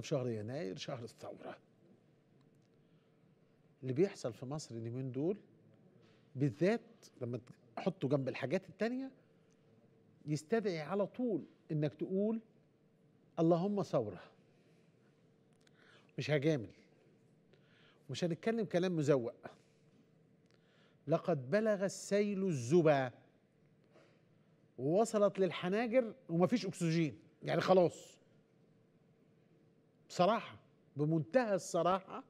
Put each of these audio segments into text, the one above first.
في شهر يناير شهر الثورة اللي بيحصل في مصر اليومين دول بالذات لما تحطه جنب الحاجات التانية يستدعي على طول انك تقول اللهم ثورة مش هجامل مش هنتكلم كلام مزوق لقد بلغ السيل الزبا ووصلت للحناجر ومفيش اكسجين يعني خلاص بصراحه بمنتهى الصراحه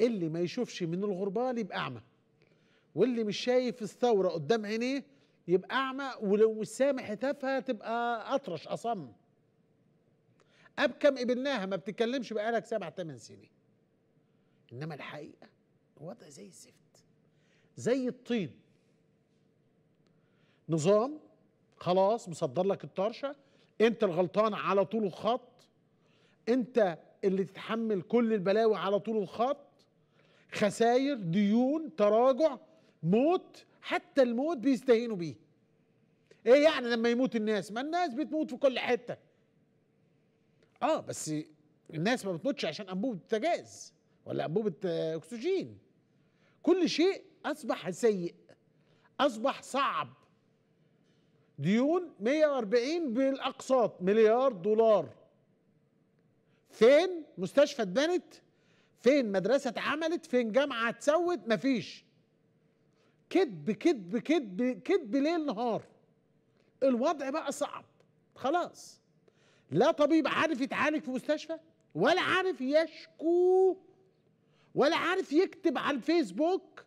اللي ما يشوفش من الغربال يبقى اعمى واللي مش شايف الثوره قدام عينيه يبقى اعمى ولو مش سامع هتافها تبقى اطرش اصم ابكم قبلناها ما بتتكلمش بقالك سبع ثمان سنين انما الحقيقه الوضع زي الزفت زي الطين نظام خلاص مصدر لك الطرشه انت الغلطان على طول الخط انت اللي تتحمل كل البلاوي على طول الخط خساير ديون تراجع موت حتى الموت بيستهينوا بيه ايه يعني لما يموت الناس ما الناس بتموت في كل حته اه بس الناس ما بتموتش عشان انبوبه التجاز ولا انبوبه اكسجين كل شيء اصبح سيء اصبح صعب ديون 140 بالاقساط مليار دولار فين مستشفى اتبنت فين مدرسه اتعملت فين جامعه اتسوت مفيش كذب كذب كذب كذب ليل نهار الوضع بقى صعب خلاص لا طبيب عارف يتعالج في مستشفى ولا عارف يشكو ولا عارف يكتب على الفيسبوك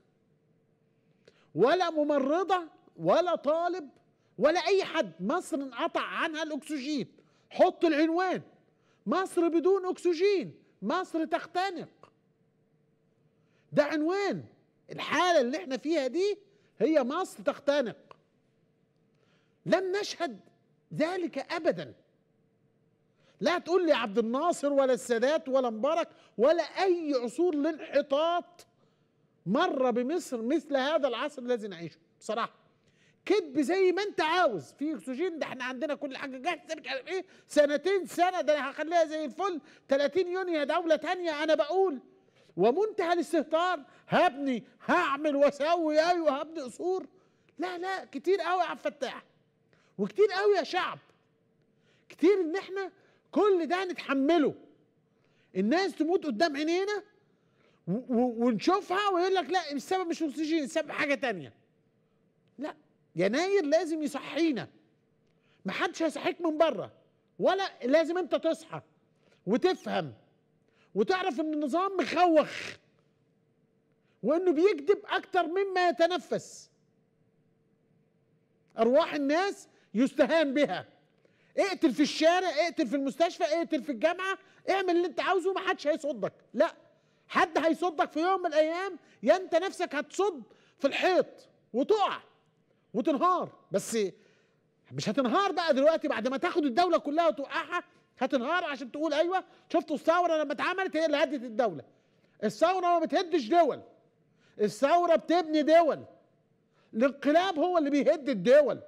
ولا ممرضه ولا طالب ولا اي حد مصر انقطع عنها الاكسجين حط العنوان مصر بدون أكسجين مصر تختنق ده عنوان الحالة اللي احنا فيها دي هي مصر تختنق لم نشهد ذلك أبدا لا تقول لي عبد الناصر ولا السادات ولا مبارك ولا أي عصور للانحطاط مر بمصر مثل هذا العصر الذي نعيشه بصراحة كدب زي ما انت عاوز في اكسجين ده احنا عندنا كل حاجه جاهزه مش عارف ايه سنتين سنه ده انا هخليها زي الفل 30 يونيو دوله تانية انا بقول ومنتهى الاستهتار هبني هعمل واسوي ايوه هبني قصور لا لا كتير قوي يا عبد الفتاح وكتير قوي يا شعب كتير ان احنا كل ده نتحمله الناس تموت قدام عينينا ونشوفها ويقول لك لا السبب مش اكسجين السبب حاجه تانية لا يناير لازم يصحينا محدش هيصحيك من بره ولا لازم انت تصحى وتفهم وتعرف ان النظام مخوخ وانه بيكذب اكتر مما يتنفس ارواح الناس يستهان بها اقتل في الشارع اقتل في المستشفى اقتل في الجامعه اعمل اللي انت عاوزه محدش هيصدك لا حد هيصدك في يوم من الايام يا انت نفسك هتصد في الحيط وتقع وتنهار بس مش هتنهار بقى دلوقتي بعد ما تاخد الدوله كلها وتوقعها هتنهار عشان تقول ايوه شفتوا الثوره لما اتعملت هي اللي هدت الدوله الثوره ما بتهدش دول الثوره بتبني دول الانقلاب هو اللي بيهد الدول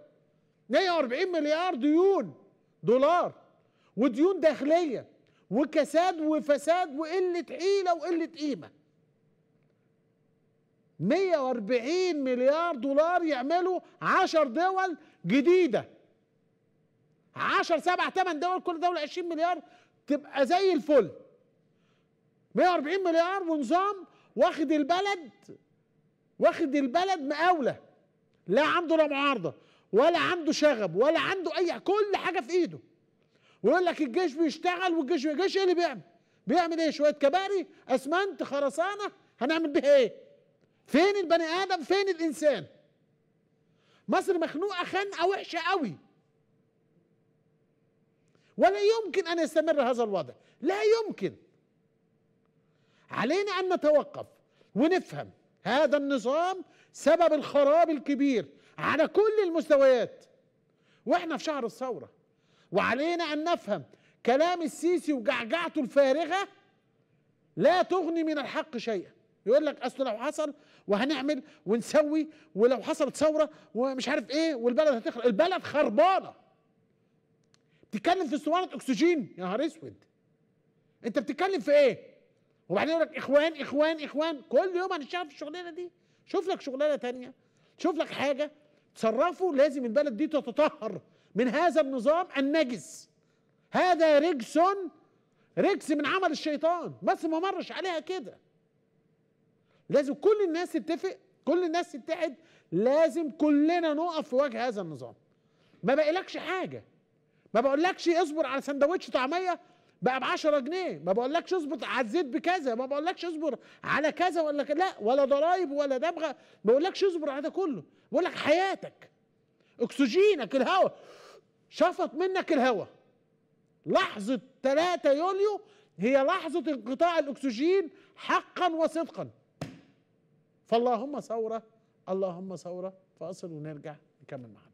140 مليار ديون دولار وديون داخليه وكساد وفساد وقله حيله وقله قيمه 140 مليار دولار يعملوا 10 دول جديده 10 7 8 دول كل دوله 20 مليار تبقى زي الفل 140 مليار ونظام واخد البلد واخد البلد مقاوله لا عنده لا معارضه ولا عنده شغب ولا عنده اي كل حاجه في ايده ويقول لك الجيش بيشتغل والجيش الجيش ايه اللي بيعمل؟ بيعمل ايه؟ شويه كباري اسمنت خرسانه هنعمل بيها ايه؟ فين البني ادم فين الانسان مصر مخنوقه خنقه وحشه قوي ولا يمكن ان يستمر هذا الوضع لا يمكن علينا ان نتوقف ونفهم هذا النظام سبب الخراب الكبير على كل المستويات واحنا في شهر الثوره وعلينا ان نفهم كلام السيسي وجعجعته الفارغه لا تغني من الحق شيئا يقول لك اصل لو حصل وهنعمل ونسوي ولو حصلت ثوره ومش عارف ايه والبلد هتخرب البلد خربانه بتتكلم في اسطوانه اكسجين يا نهار اسود انت بتتكلم في ايه وبعدين يقول لك اخوان اخوان اخوان كل يوم هنشتغل في الشغلانه دي شوف لك شغلانه تانية شوف لك حاجه تصرفوا لازم البلد دي تتطهر من هذا النظام النجس هذا رجس رجس من عمل الشيطان بس ما مرش عليها كده لازم كل الناس تتفق كل الناس تتحد لازم كلنا نقف في وجه هذا النظام ما بقلكش حاجه ما بقولكش اصبر على سندوتش طعميه بقى ب 10 جنيه ما بقولكش اصبر على الزيت بكذا ما بقولكش اصبر على كذا ولا كذا لا ولا ضرايب ولا دبغه ما بقولكش اصبر على ده كله بقول لك حياتك اكسجينك الهواء شفط منك الهواء لحظه 3 يوليو هي لحظه انقطاع الاكسجين حقا وصدقا فاللهم ثوره اللهم ثوره فاصل ونرجع نكمل معانا